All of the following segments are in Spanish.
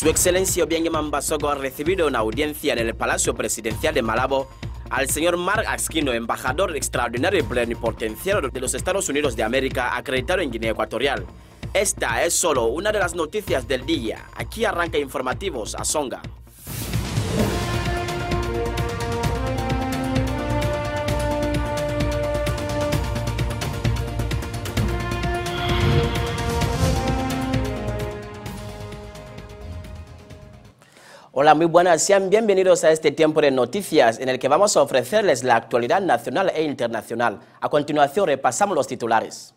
Su excelencia Obiang Basogo ha recibido una audiencia en el Palacio Presidencial de Malabo al señor Mark Asquino, embajador extraordinario y plenipotenciario de los Estados Unidos de América, acreditado en Guinea Ecuatorial. Esta es solo una de las noticias del día. Aquí arranca informativos a Songa. Hola, muy buenas. Sean bienvenidos a este tiempo de noticias en el que vamos a ofrecerles la actualidad nacional e internacional. A continuación repasamos los titulares.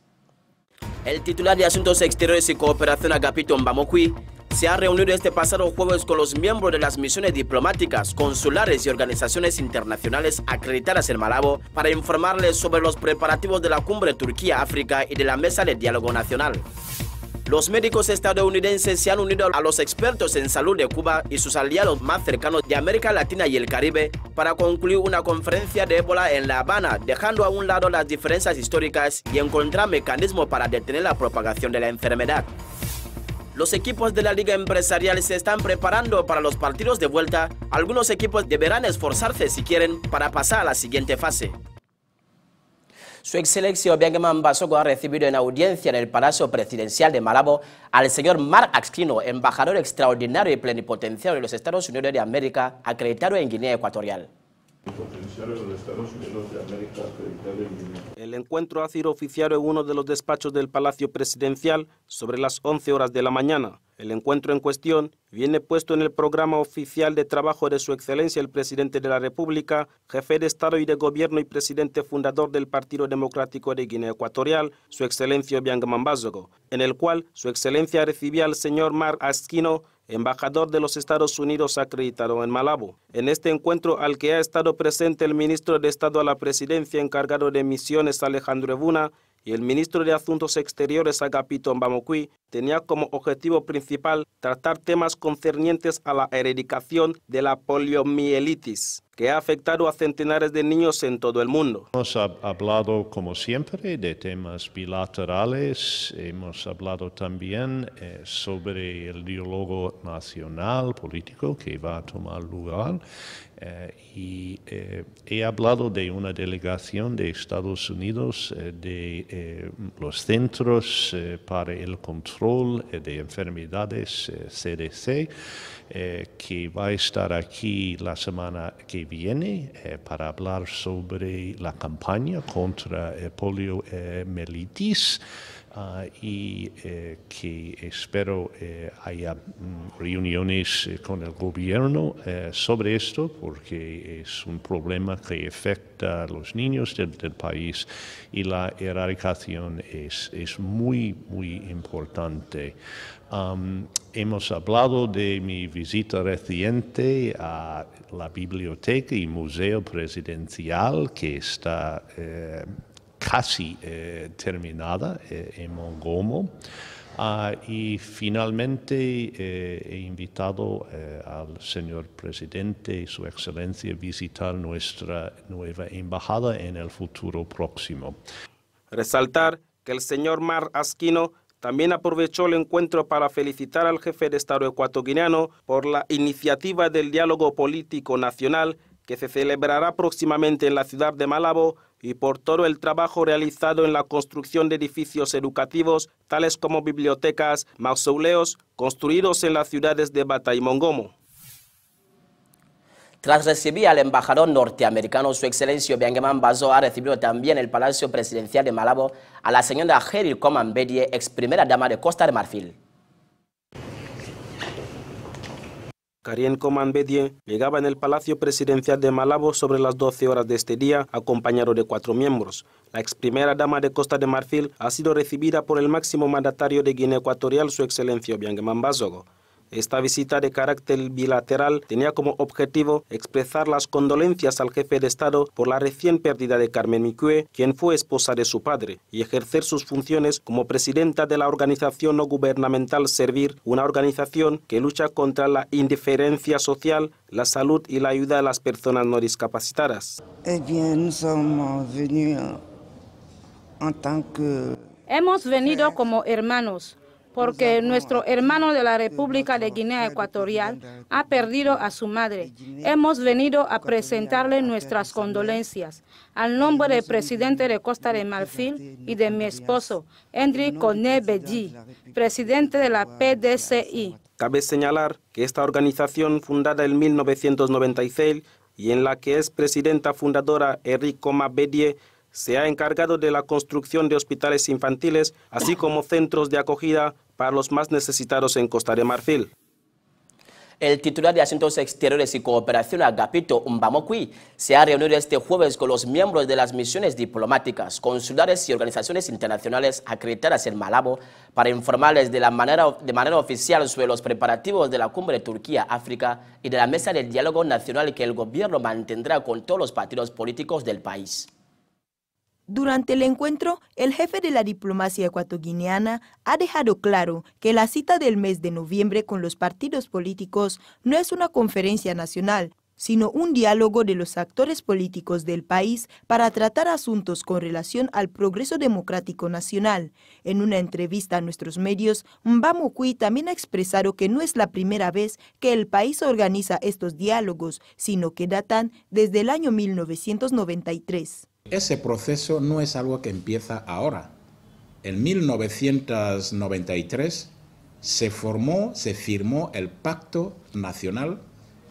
El titular de Asuntos Exteriores y Cooperación Agapito Mbamokwi se ha reunido este pasado jueves con los miembros de las misiones diplomáticas, consulares y organizaciones internacionales acreditadas en Malabo para informarles sobre los preparativos de la cumbre Turquía-África y de la mesa de diálogo nacional. Los médicos estadounidenses se han unido a los expertos en salud de Cuba y sus aliados más cercanos de América Latina y el Caribe para concluir una conferencia de ébola en La Habana, dejando a un lado las diferencias históricas y encontrar mecanismos para detener la propagación de la enfermedad. Los equipos de la Liga Empresarial se están preparando para los partidos de vuelta. Algunos equipos deberán esforzarse si quieren para pasar a la siguiente fase. Su excelencia bien Basoko, ha recibido en audiencia en el Palacio Presidencial de Malabo al señor Mark Axquino, embajador extraordinario y plenipotenciario de los Estados Unidos de América, acreditado en Guinea Ecuatorial. El encuentro ha sido oficiado en uno de los despachos del Palacio Presidencial sobre las 11 horas de la mañana. El encuentro en cuestión viene puesto en el programa oficial de trabajo de su excelencia el presidente de la República, jefe de Estado y de Gobierno y presidente fundador del Partido Democrático de Guinea Ecuatorial, su excelencia Obiang Mambazogo, en el cual su excelencia recibió al señor Mark Asquino, embajador de los Estados Unidos acreditado en Malabo. En este encuentro al que ha estado presente el ministro de Estado a la presidencia encargado de misiones Alejandro Ebuna, y el ministro de Asuntos Exteriores, Agapito Mbamukui, tenía como objetivo principal tratar temas concernientes a la erradicación de la poliomielitis que ha afectado a centenares de niños en todo el mundo. Hemos hablado, como siempre, de temas bilaterales, hemos hablado también eh, sobre el diálogo nacional político que va a tomar lugar eh, y eh, he hablado de una delegación de Estados Unidos de los Centros para el Control de Enfermedades, CDC, eh, que va a estar aquí la semana que viene eh, para hablar sobre la campaña contra el poliomielitis. Ah, y eh, que espero eh, haya mm, reuniones eh, con el gobierno sobre esto, porque es un problema que afecta a los niños del, país y la erradicación es, muy, muy importante. hemos hablado de mi visita reciente a la biblioteca y museo presidencial que está casi eh, terminada eh, en Mongomo. Ah, y finalmente eh, he invitado al señor presidente y su excelencia a visitar nuestra nueva embajada en el futuro próximo. Resaltar que el señor Mar Asquino también aprovechó el encuentro para felicitar al jefe de Estado ecuatoriano... por la iniciativa del diálogo político nacional que se celebrará próximamente en la ciudad de Malabo y por todo el trabajo realizado en la construcción de edificios educativos, tales como bibliotecas, mausoleos, construidos en las ciudades de Bata y Mongomo. Tras recibir al embajador norteamericano, su excelencia Benjamin Bazo ha recibido también el Palacio Presidencial de Malabo a la señora Geril bedie ex primera dama de Costa de Marfil. Karien Coman llegaba en el Palacio Presidencial de Malabo sobre las 12 horas de este día, acompañado de cuatro miembros. La ex primera dama de Costa de Marfil ha sido recibida por el máximo mandatario de Guinea Ecuatorial, su excelencia Obiang Mambazogo. Esta visita de carácter bilateral tenía como objetivo expresar las condolencias al jefe de Estado por la recién pérdida de Carmen Miquel, quien fue esposa de su padre, y ejercer sus funciones como presidenta de la organización no gubernamental Servir, una organización que lucha contra la indiferencia social, la salud y la ayuda a las personas no discapacitadas. Eh Hemos venido como hermanos porque nuestro hermano de la República de Guinea Ecuatorial ha perdido a su madre. Hemos venido a presentarle nuestras condolencias al nombre del presidente de Costa de Marfil y de mi esposo, Henry Coné Belli, presidente de la PDCI. Cabe señalar que esta organización, fundada en 1996 y en la que es presidenta fundadora Enrico Mabedie, se ha encargado de la construcción de hospitales infantiles, así como centros de acogida para los más necesitados en Costa de Marfil. El titular de Asuntos Exteriores y Cooperación, Agapito Umbamokui se ha reunido este jueves con los miembros de las misiones diplomáticas, consulares y organizaciones internacionales acreditadas en Malabo para informarles de, manera, de manera oficial sobre los preparativos de la cumbre Turquía-África y de la mesa del diálogo nacional que el gobierno mantendrá con todos los partidos políticos del país. Durante el encuentro, el jefe de la diplomacia ecuatoguineana ha dejado claro que la cita del mes de noviembre con los partidos políticos no es una conferencia nacional, sino un diálogo de los actores políticos del país para tratar asuntos con relación al progreso democrático nacional. En una entrevista a nuestros medios, Mbamukui también ha expresado que no es la primera vez que el país organiza estos diálogos, sino que datan desde el año 1993 ese proceso no es algo que empieza ahora. En 1993 se formó, se firmó el Pacto Nacional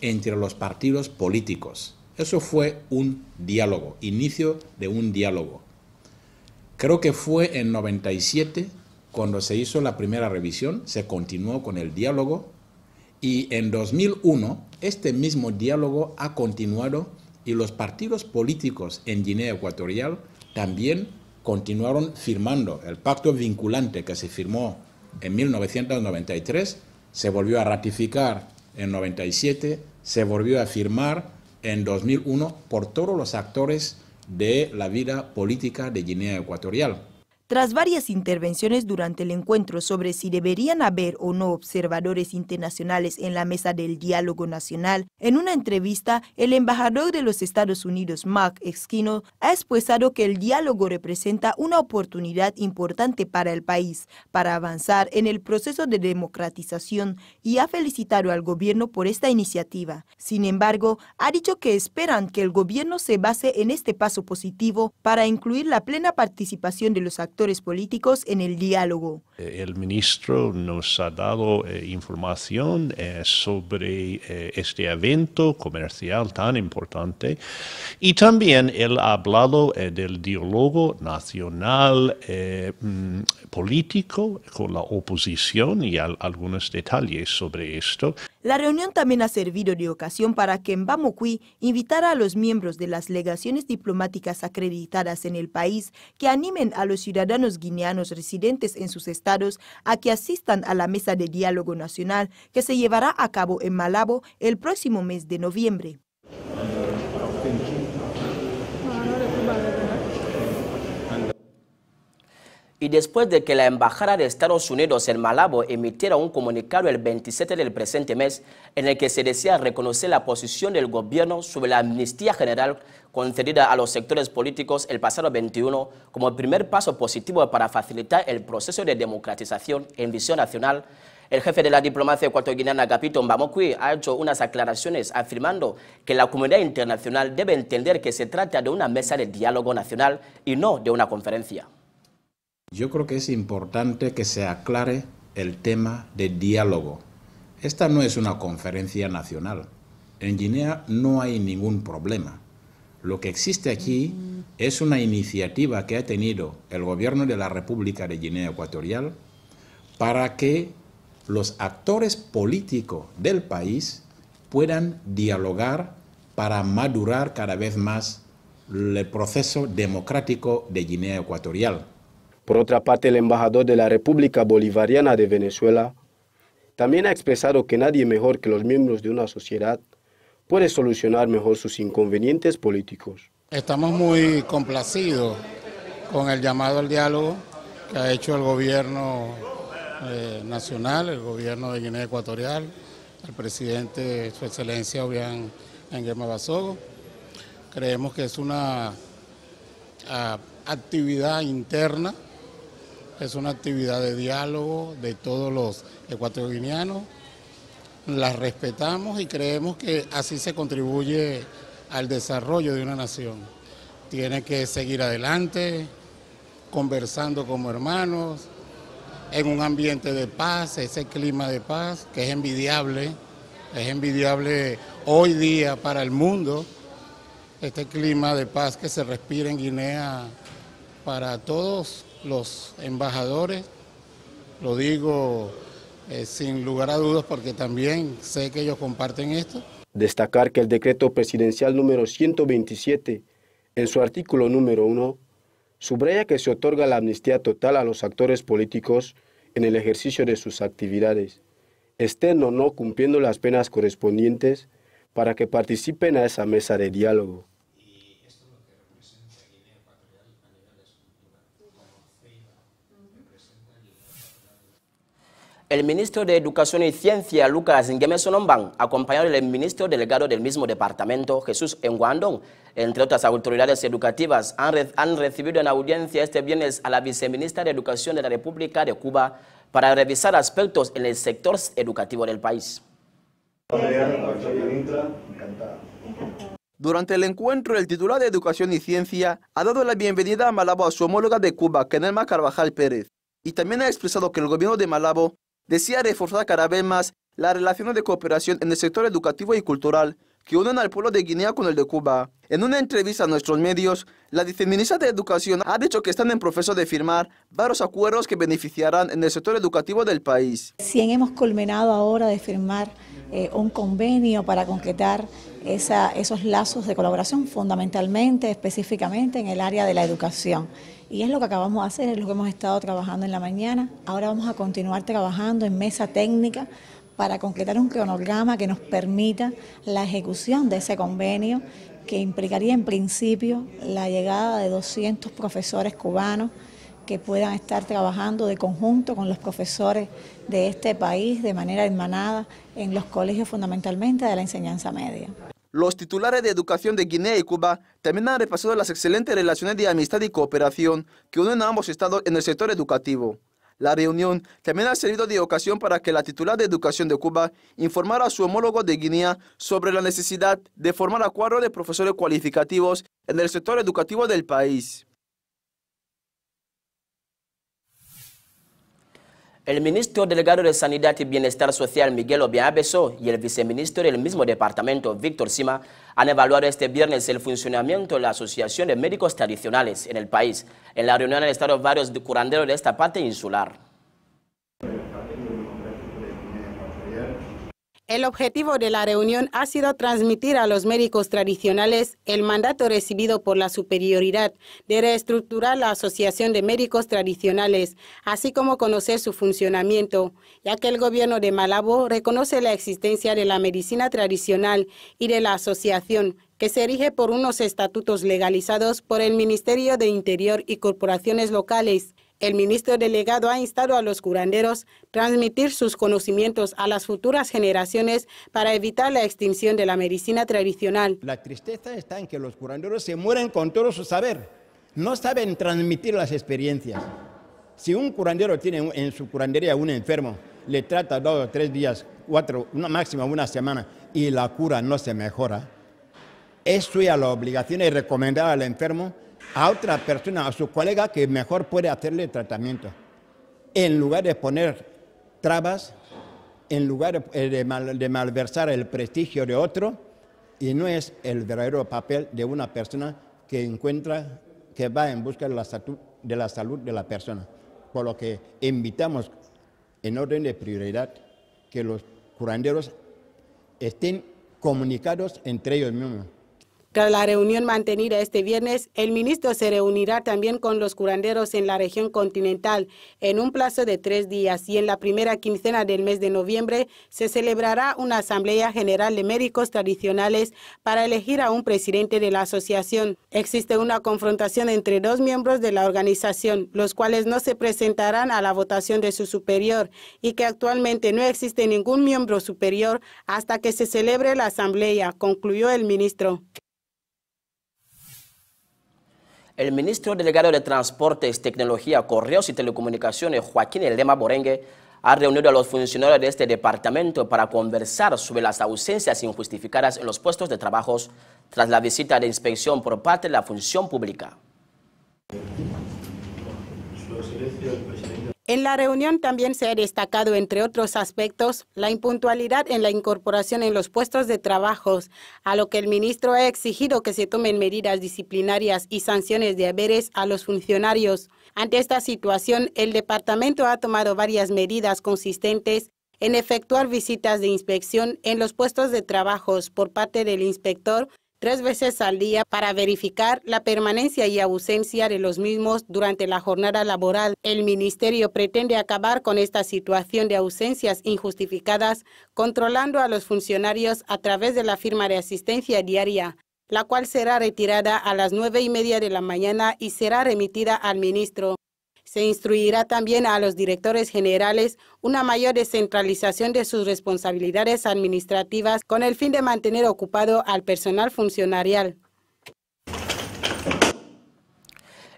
entre los partidos políticos. Eso fue un diálogo, inicio de un diálogo. Creo que fue en 97 cuando se hizo la primera revisión, se continuó con el diálogo y en 2001 este mismo diálogo ha continuado y los partidos políticos en Guinea Ecuatorial también continuaron firmando. El pacto vinculante que se firmó en 1993 se volvió a ratificar en 97, se volvió a firmar en 2001 por todos los actores de la vida política de Guinea Ecuatorial. Tras varias intervenciones durante el encuentro sobre si deberían haber o no observadores internacionales en la mesa del diálogo nacional, en una entrevista, el embajador de los Estados Unidos, Mark Esquino, ha expresado que el diálogo representa una oportunidad importante para el país para avanzar en el proceso de democratización y ha felicitado al gobierno por esta iniciativa. Sin embargo, ha dicho que esperan que el gobierno se base en este paso positivo para incluir la plena participación de los actores políticos en el diálogo. Eh, el ministro nos ha dado eh, información eh, sobre este evento comercial tan importante y también él ha hablado del diálogo nacional mm, político con la oposición y algunos detalles sobre esto. La reunión también ha servido de ocasión para que en que invitara a los miembros de las legaciones diplomáticas acreditadas en el país que animen a los ciudadanos ciudadanos guineanos residentes en sus estados a que asistan a la mesa de diálogo nacional que se llevará a cabo en Malabo el próximo mes de noviembre. y después de que la Embajada de Estados Unidos en Malabo emitiera un comunicado el 27 del presente mes en el que se decía reconocer la posición del gobierno sobre la amnistía general concedida a los sectores políticos el pasado 21 como primer paso positivo para facilitar el proceso de democratización en visión nacional, el jefe de la diplomacia ecuatoriana, Capito Mbamokwi, ha hecho unas aclaraciones afirmando que la comunidad internacional debe entender que se trata de una mesa de diálogo nacional y no de una conferencia. Yo creo que es importante que se aclare el tema de diálogo. Esta no es una conferencia nacional. En Guinea no hay ningún problema. Lo que existe aquí es una iniciativa que ha tenido el gobierno de la República de Guinea Ecuatorial para que los actores políticos del país puedan dialogar para madurar cada vez más el proceso democrático de Guinea Ecuatorial. Por otra parte, el embajador de la República Bolivariana de Venezuela también ha expresado que nadie mejor que los miembros de una sociedad puede solucionar mejor sus inconvenientes políticos. Estamos muy complacidos con el llamado al diálogo que ha hecho el gobierno eh, nacional, el gobierno de Guinea Ecuatorial, el presidente, su excelencia Obián Enguema Basogo. Creemos que es una ah, actividad interna es una actividad de diálogo de todos los ecuatorianos. La respetamos y creemos que así se contribuye al desarrollo de una nación. Tiene que seguir adelante, conversando como hermanos, en un ambiente de paz, ese clima de paz que es envidiable, es envidiable hoy día para el mundo, este clima de paz que se respira en Guinea para todos los embajadores, lo digo eh, sin lugar a dudas porque también sé que ellos comparten esto. Destacar que el decreto presidencial número 127, en su artículo número 1, subraya que se otorga la amnistía total a los actores políticos en el ejercicio de sus actividades, estén o no cumpliendo las penas correspondientes para que participen a esa mesa de diálogo. el ministro de Educación y Ciencia, Lucas Ngueme acompañado del ministro delegado del mismo departamento, Jesús Enguandón, entre otras autoridades educativas, han, han recibido en audiencia este viernes a la viceministra de Educación de la República de Cuba para revisar aspectos en el sector educativo del país. Durante el encuentro, el titular de Educación y Ciencia ha dado la bienvenida a Malabo a su homóloga de Cuba, Kenelma Carvajal Pérez, y también ha expresado que el gobierno de Malabo ...desea reforzar cada vez más las relaciones de cooperación en el sector educativo y cultural que unen al pueblo de Guinea con el de Cuba. En una entrevista a nuestros medios, la viceministra de Educación ha dicho que están en proceso de firmar varios acuerdos que beneficiarán en el sector educativo del país. "...si hemos culminado ahora de firmar eh, un convenio para concretar esos lazos de colaboración, fundamentalmente, específicamente en el área de la educación. Y es lo que acabamos de hacer, es lo que hemos estado trabajando en la mañana. Ahora vamos a continuar trabajando en mesa técnica para concretar un cronograma que nos permita la ejecución de ese convenio que implicaría en principio la llegada de 200 profesores cubanos que puedan estar trabajando de conjunto con los profesores de este país de manera hermanada en los colegios fundamentalmente de la enseñanza media. Los titulares de educación de Guinea y Cuba también han repasado las excelentes relaciones de amistad y cooperación que unen a ambos estados en el sector educativo. La reunión también ha servido de ocasión para que la titular de Educación de Cuba informara a su homólogo de Guinea sobre la necesidad de formar a cuadros de profesores cualificativos en el sector educativo del país. El ministro delegado de Sanidad y Bienestar Social, Miguel Obiabeso, y el viceministro del mismo departamento, Víctor Sima, han evaluado este viernes el funcionamiento de la Asociación de Médicos Tradicionales en el país. En la reunión han estado varios curanderos de esta parte insular. El objetivo de la reunión ha sido transmitir a los médicos tradicionales el mandato recibido por la superioridad de reestructurar la Asociación de Médicos Tradicionales, así como conocer su funcionamiento, ya que el gobierno de Malabo reconoce la existencia de la medicina tradicional y de la asociación, que se erige por unos estatutos legalizados por el Ministerio de Interior y corporaciones locales. El ministro delegado ha instado a los curanderos transmitir sus conocimientos a las futuras generaciones para evitar la extinción de la medicina tradicional. La tristeza está en que los curanderos se mueren con todo su saber, no saben transmitir las experiencias. Si un curandero tiene en su curandería un enfermo, le trata dos o tres días, cuatro, una una semana, y la cura no se mejora, es suya la obligación de recomendar al enfermo a otra persona, a su colega que mejor puede hacerle tratamiento. En lugar de poner trabas, en lugar eh, de, malversar el prestigio de otro, y no es el verdadero papel de una persona que encuentra, que va en busca de la salud de la persona. Por lo que invitamos en orden de prioridad que los curanderos estén comunicados entre ellos mismos. Tras la reunión mantenida este viernes, el ministro se reunirá también con los curanderos en la región continental en un plazo de tres días y en la primera quincena del mes de noviembre se celebrará una asamblea general de médicos tradicionales para elegir a un presidente de la asociación. Existe una confrontación entre dos miembros de la organización, los cuales no se presentarán a la votación de su superior y que actualmente no existe ningún miembro superior hasta que se celebre la asamblea, concluyó el ministro. El ministro delegado de Transportes, Tecnología, Correos y Telecomunicaciones, Joaquín Elema Borengue, ha reunido a los funcionarios de este departamento para conversar sobre las ausencias injustificadas en los puestos de trabajo tras la visita de inspección por parte de la función pública. En la reunión también se ha destacado, entre otros aspectos, la impuntualidad en la incorporación en los puestos de trabajo, a lo que el ministro ha exigido que se tomen medidas disciplinarias y sanciones de haberes a los funcionarios. Ante esta situación, el departamento ha tomado varias medidas consistentes en efectuar visitas de inspección en los puestos de trabajos por parte del inspector tres veces al día para verificar la permanencia y ausencia de los mismos durante la jornada laboral. El ministerio pretende acabar con esta situación de ausencias injustificadas, controlando a los funcionarios a través de la firma de asistencia diaria la cual será retirada a las nueve y media de la mañana y será remitida al ministro. Se instruirá también a los directores generales una mayor descentralización de sus responsabilidades administrativas con el fin de mantener ocupado al personal funcionarial.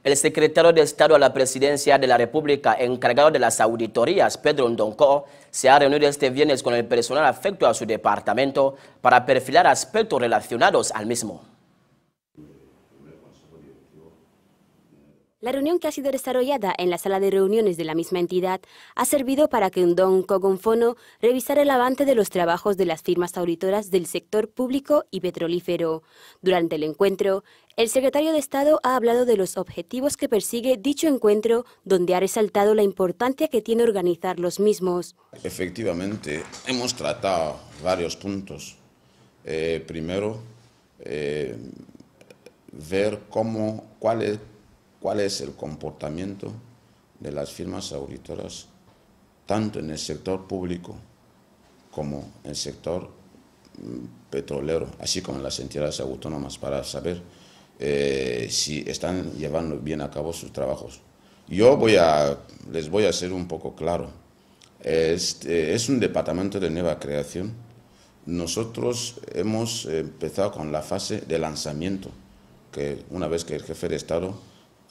El secretario de Estado a la Presidencia de la República, encargado de las auditorías, Pedro Ndonco, se ha reunido este viernes con el personal afecto a su departamento para perfilar aspectos relacionados al mismo. La reunión que ha sido desarrollada en la sala de reuniones de la misma entidad ha servido para que un don cogonfono revisara el avance de los trabajos de las firmas auditoras del sector público y petrolífero. Durante el encuentro, el secretario de Estado ha hablado de los objetivos que persigue dicho encuentro, donde ha resaltado la importancia que tiene organizar los mismos. Efectivamente, hemos tratado varios puntos. Eh, primero, eh, ver cómo, cuál es cuál es el comportamiento de las firmas auditoras, tanto en el sector público como en el sector mm, petrolero, así como en las entidades autónomas, para saber eh, si están llevando bien a cabo sus trabajos. Yo les voy a ser un poco claro. Este, es un departamento de nueva creación. Nosotros hemos empezado con la fase de lanzamiento, que una vez que el jefe de Estado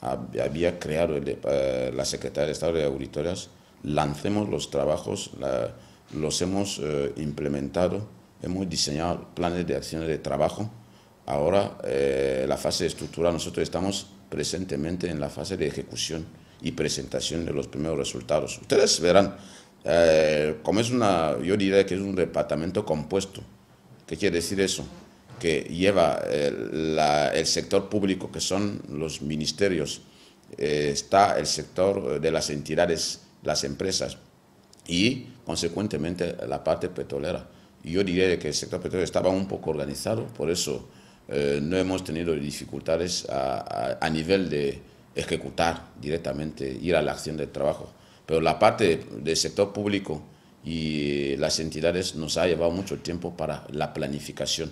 había creado eh, la Secretaría de Estado de Auditorías lancemos los trabajos, los hemos eh, implementado, hemos diseñado planes de acciones de trabajo. Ahora eh, la fase estructural, nosotros estamos presentemente en la fase de ejecución y presentación de los primeros resultados. Ustedes verán, como es una, yo diría que es un departamento compuesto. ¿Qué quiere decir eso? que lleva eh, el, sector público, que son los ministerios, eh, está el sector eh, de las entidades, las empresas y, consecuentemente, la parte petrolera. Yo diría que el sector petrolero estaba un poco organizado, por eso no hemos tenido dificultades a, a nivel de ejecutar directamente, ir a la acción del trabajo. Pero la parte del sector público y las entidades nos ha llevado mucho tiempo para la planificación.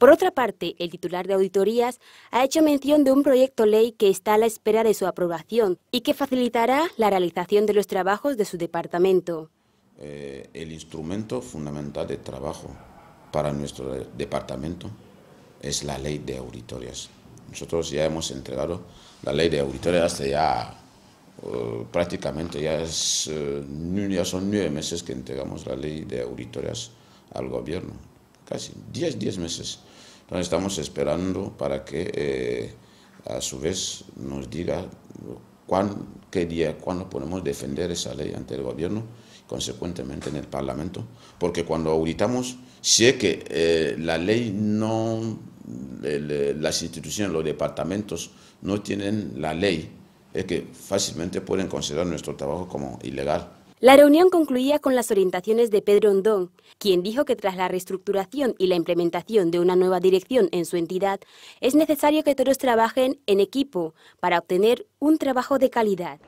Por otra parte, el titular de auditorías ha hecho mención de un proyecto ley que está a la espera de su aprobación y que facilitará la realización de los trabajos de su departamento. Eh, el instrumento fundamental de trabajo para nuestro departamento es la ley de auditorías. Nosotros ya hemos entregado la ley de auditorías hace ya eh, prácticamente ya, eh, ya son nueve meses que entregamos la ley de auditorías al gobierno, casi diez, diez meses. Entonces estamos esperando para que eh, a su vez nos diga qué día, cuándo podemos defender esa ley ante el gobierno, consecuentemente en el Parlamento, porque cuando auditamos, si es que eh, la ley no, eh, las instituciones, los departamentos no tienen la ley, es que fácilmente pueden considerar nuestro trabajo como ilegal la reunión concluía con las orientaciones de Pedro Hondón, quien dijo que tras la reestructuración y la implementación de una nueva dirección en su entidad, es necesario que todos trabajen en equipo para obtener un trabajo de calidad.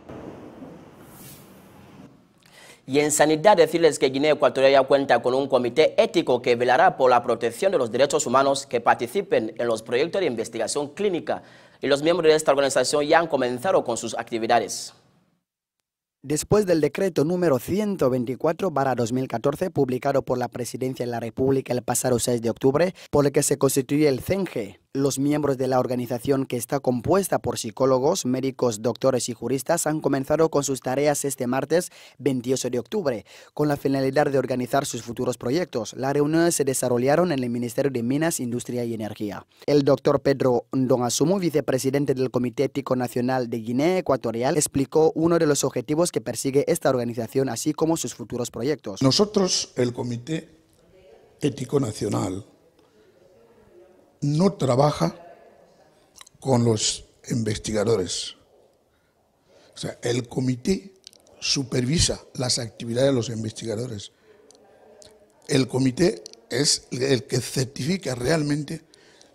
Y en sanidad decirles que Guinea Ecuatorial ya cuenta con un comité ético que velará por la protección de los derechos humanos que participen en los proyectos de investigación clínica. Y los miembros de esta organización ya han comenzado con sus actividades. Después del decreto número 124-2014 publicado por la Presidencia de la República el pasado 6 de octubre, por el que se constituye el CENGE, los miembros de la organización, que está compuesta por psicólogos, médicos, doctores y juristas, han comenzado con sus tareas este martes 28 de octubre, con la finalidad de organizar sus futuros proyectos. Las reuniones se desarrollaron en el Ministerio de Minas, Industria y Energía. El doctor Pedro Ndongasumu, vicepresidente del Comité Ético Nacional de Guinea Ecuatorial, explicó uno de los objetivos que persigue esta organización, así como sus futuros proyectos. Nosotros, el Comité Ético Nacional, no trabaja con los investigadores. O sea, el comité supervisa las actividades de los investigadores. El comité es el que certifica realmente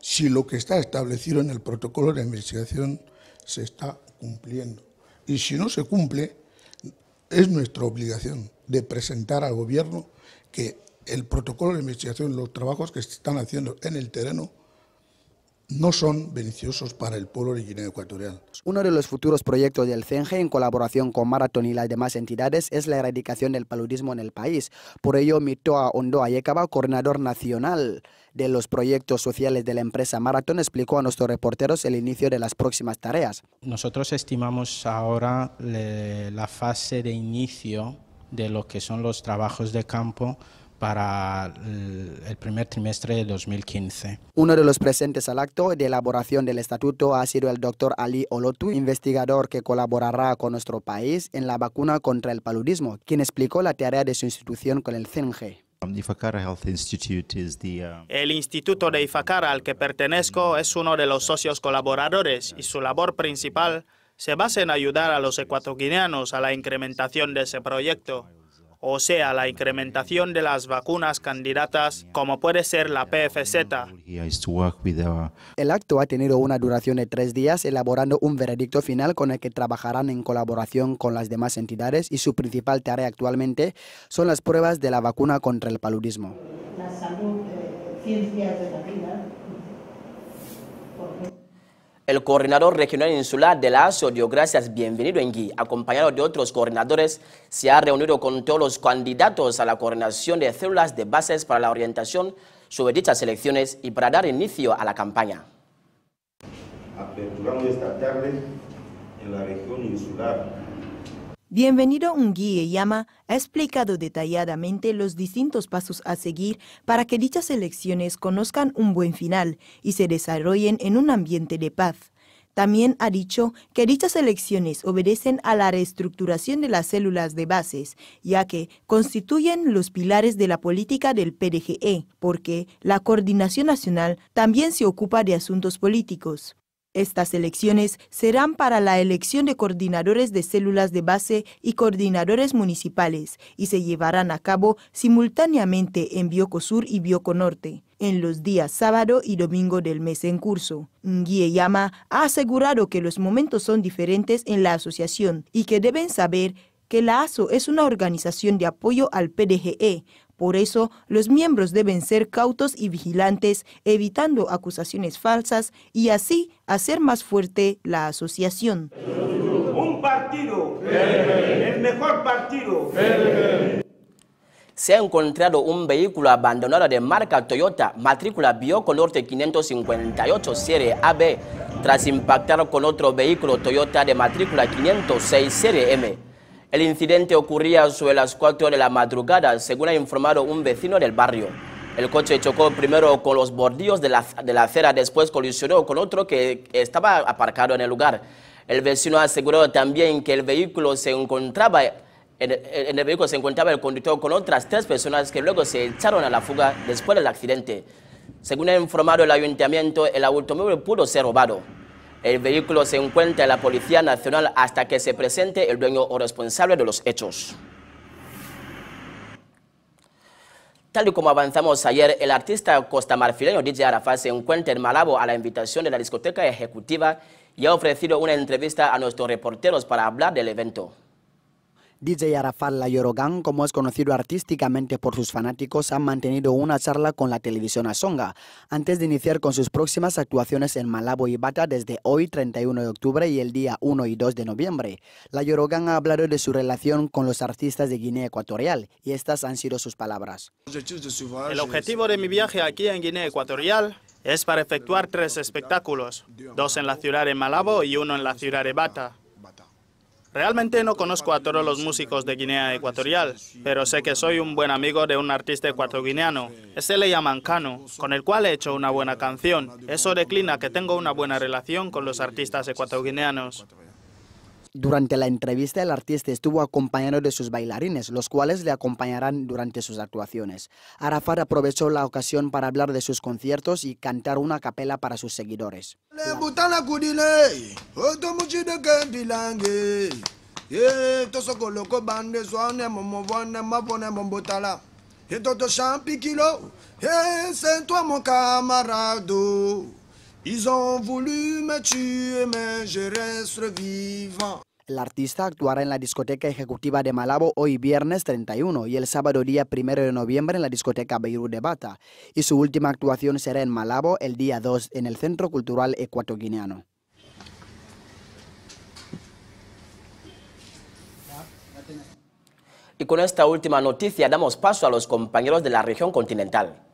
si lo que está establecido en el protocolo de investigación se está cumpliendo. Y si no se cumple, es nuestra obligación de presentar al gobierno que el protocolo de investigación, los trabajos que se están haciendo en el terreno, no son beneficiosos para el pueblo de Guinea Ecuatorial. Uno de los futuros proyectos del CENGE, en colaboración con Marathon y las demás entidades, es la erradicación del paludismo en el país. Por ello, Mitoa Ondo Ayekaba, coordinador nacional de los proyectos sociales de la empresa Marathon, explicó a nuestros reporteros el inicio de las próximas tareas. Nosotros estimamos ahora eh, la fase de inicio de lo que son los trabajos de campo para el primer trimestre de 2015. Uno de los presentes al acto de elaboración del estatuto ha sido el doctor Ali Olotu, investigador que colaborará con nuestro país en la vacuna contra el paludismo, quien explicó la tarea de su institución con el CNG. Um, uh, el Instituto de Ifakara al que pertenezco es uno de los socios colaboradores y su labor principal se basa en ayudar a los ecuatoguineanos a la incrementación de ese proyecto o sea, la incrementación de las vacunas candidatas, como puede ser la PFZ. El acto ha tenido una duración de tres días, elaborando un veredicto final con el que trabajarán en colaboración con las demás entidades y su principal tarea actualmente son las pruebas de la vacuna contra el paludismo. El coordinador regional insular de la ASO dio gracias bienvenido en Gui, acompañado de otros coordinadores, se ha reunido con todos los candidatos a la coordinación de células de bases para la orientación sobre dichas elecciones y para dar inicio a la campaña. Aperturamos esta tarde en la región insular Bienvenido un Yama ha explicado detalladamente los distintos pasos a seguir para que dichas elecciones conozcan un buen final y se desarrollen en un ambiente de paz. También ha dicho que dichas elecciones obedecen a la reestructuración de las células de bases, ya que constituyen los pilares de la política del PDGE, porque la Coordinación Nacional también se ocupa de asuntos políticos. Estas elecciones serán para la elección de coordinadores de células de base y coordinadores municipales y se llevarán a cabo simultáneamente en Sur y Norte, en los días sábado y domingo del mes en curso. Eyama ha asegurado que los momentos son diferentes en la asociación y que deben saber que la ASO es una organización de apoyo al PDGE, por eso, los miembros deben ser cautos y vigilantes, evitando acusaciones falsas y así hacer más fuerte la asociación. Un partido, el mejor partido. Se ha encontrado un vehículo abandonado de marca Toyota, matrícula biocolor de 558 serie AB, tras impactar con otro vehículo Toyota de matrícula 506 serie M. El incidente ocurría sobre las 4 de la madrugada, según ha informado un vecino del barrio. El coche chocó primero con los bordillos de la, acera, después colisionó con otro que estaba aparcado en el lugar. El vecino aseguró también que el vehículo se encontraba en, el vehículo se encontraba el conductor con otras tres personas que luego se echaron a la fuga después del accidente. Según ha informado el ayuntamiento, el automóvil pudo ser robado. El vehículo se encuentra en la Policía Nacional hasta que se presente el dueño o responsable de los hechos. Tal y como avanzamos ayer, el artista costamarfileño DJ Arafat se encuentra en Malabo a la invitación de la discoteca ejecutiva y ha ofrecido una entrevista a nuestros reporteros para hablar del evento. DJ Arafat Layorogan, como es conocido artísticamente por sus fanáticos, ha mantenido una charla con la televisión Asonga antes de iniciar con sus próximas actuaciones en Malabo y Bata desde hoy 31 de octubre y el día 1 y 2 de noviembre. Layorogan ha hablado de su relación con los artistas de Guinea Ecuatorial y estas han sido sus palabras. El objetivo de mi viaje aquí en Guinea Ecuatorial es para efectuar tres espectáculos, dos en la ciudad de Malabo y uno en la ciudad de Bata. Realmente no conozco a todos los músicos de Guinea Ecuatorial, pero sé que soy un buen amigo de un artista ecuatoguineano. ese le llaman Cano, con el cual he hecho una buena canción. Eso declina que tengo una buena relación con los artistas ecuatoguineanos. Durante la entrevista, el artista estuvo acompañado de sus bailarines, los cuales le acompañarán durante sus actuaciones. Arafat aprovechó la ocasión para hablar de sus conciertos y cantar una capela para sus seguidores. Ils El artista actuará en la discoteca ejecutiva de Malabo hoy viernes 31 y el sábado día 1 de noviembre en la discoteca Beirut de Bata y su última actuación será en Malabo el día 2 en el Centro Cultural Ecuatoguineano. Y con esta última noticia damos paso a los compañeros de la región continental.